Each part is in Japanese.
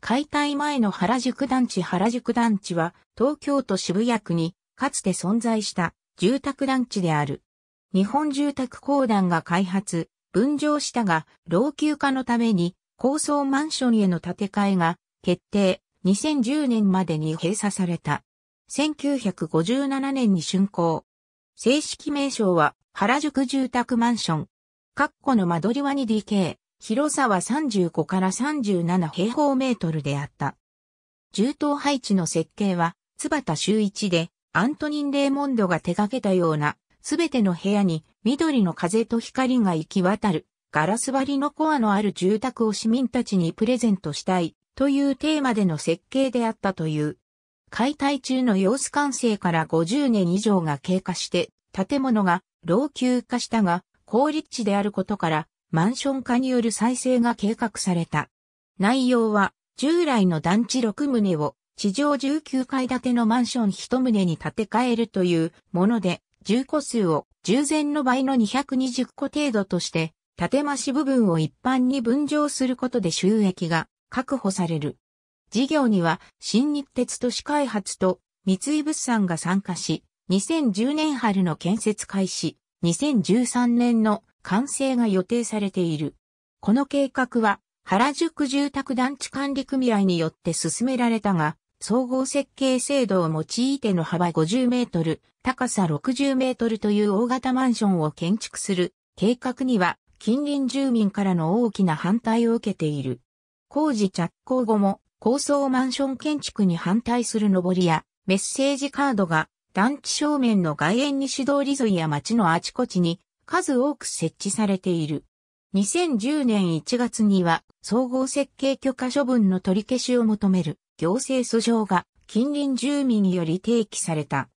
解体前の原宿団地原宿団地は東京都渋谷区にかつて存在した住宅団地である。日本住宅公団が開発、分譲したが老朽化のために高層マンションへの建て替えが決定2010年までに閉鎖された。1957年に竣工。正式名称は原宿住宅マンション。括弧の間取りは 2DK。広さは35から37平方メートルであった。重塔配置の設計は、津畑周一で、アントニン・レーモンドが手掛けたような、すべての部屋に緑の風と光が行き渡る、ガラス張りのコアのある住宅を市民たちにプレゼントしたい、というテーマでの設計であったという。解体中の様子完成から50年以上が経過して、建物が老朽化したが、高立地であることから、マンション化による再生が計画された。内容は、従来の団地6棟を地上19階建てのマンション1棟に建て替えるというもので、住戸数を従前の倍の220戸程度として、建増し部分を一般に分譲することで収益が確保される。事業には新日鉄都市開発と三井物産が参加し、2010年春の建設開始、2013年の完成が予定されている。この計画は原宿住宅団地管理組合によって進められたが、総合設計制度を用いての幅50メートル、高さ60メートルという大型マンションを建築する計画には近隣住民からの大きな反対を受けている。工事着工後も高層マンション建築に反対する上りやメッセージカードが団地正面の外苑西通り沿いや街のあちこちに数多く設置されている。2010年1月には総合設計許可処分の取り消しを求める行政訴状が近隣住民により提起された。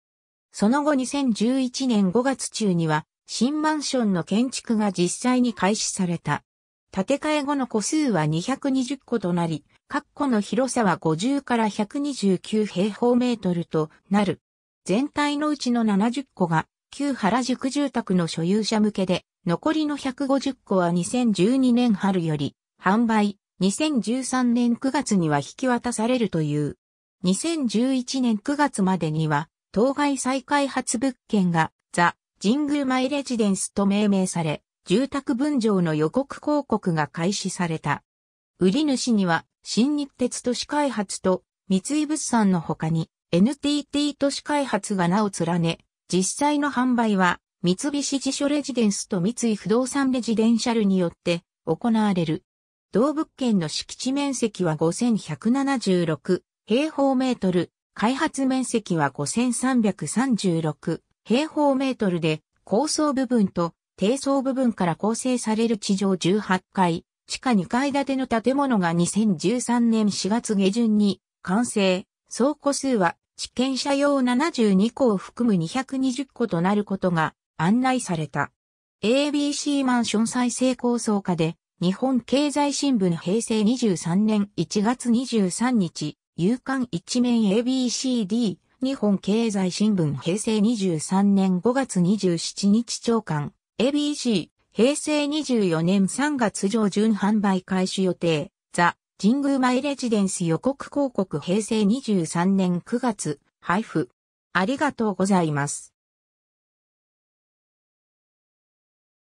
その後2011年5月中には新マンションの建築が実際に開始された。建て替え後の個数は220個となり、各個の広さは50から129平方メートルとなる。全体のうちの70個が旧原宿住宅の所有者向けで、残りの150戸は2012年春より販売、2013年9月には引き渡されるという。2011年9月までには、当該再開発物件がザ・神宮前レジデンスと命名され、住宅分譲の予告広告が開始された。売り主には、新日鉄都市開発と三井物産の他に NTT 都市開発が名を連ね、実際の販売は、三菱地所レジデンスと三井不動産レジデンシャルによって行われる。同物件の敷地面積は5176平方メートル、開発面積は5336平方メートルで、高層部分と低層部分から構成される地上18階、地下2階建ての建物が2013年4月下旬に完成、倉庫数は地権者用72個を含む220個となることが案内された。ABC マンション再生構想下で、日本経済新聞平成23年1月23日、夕刊一面 ABCD、日本経済新聞平成23年5月27日長官、ABC、平成24年3月上旬販売開始予定、ザ・神宮前レジデンス予告広告平成23年9月、配布。ありがとうございます。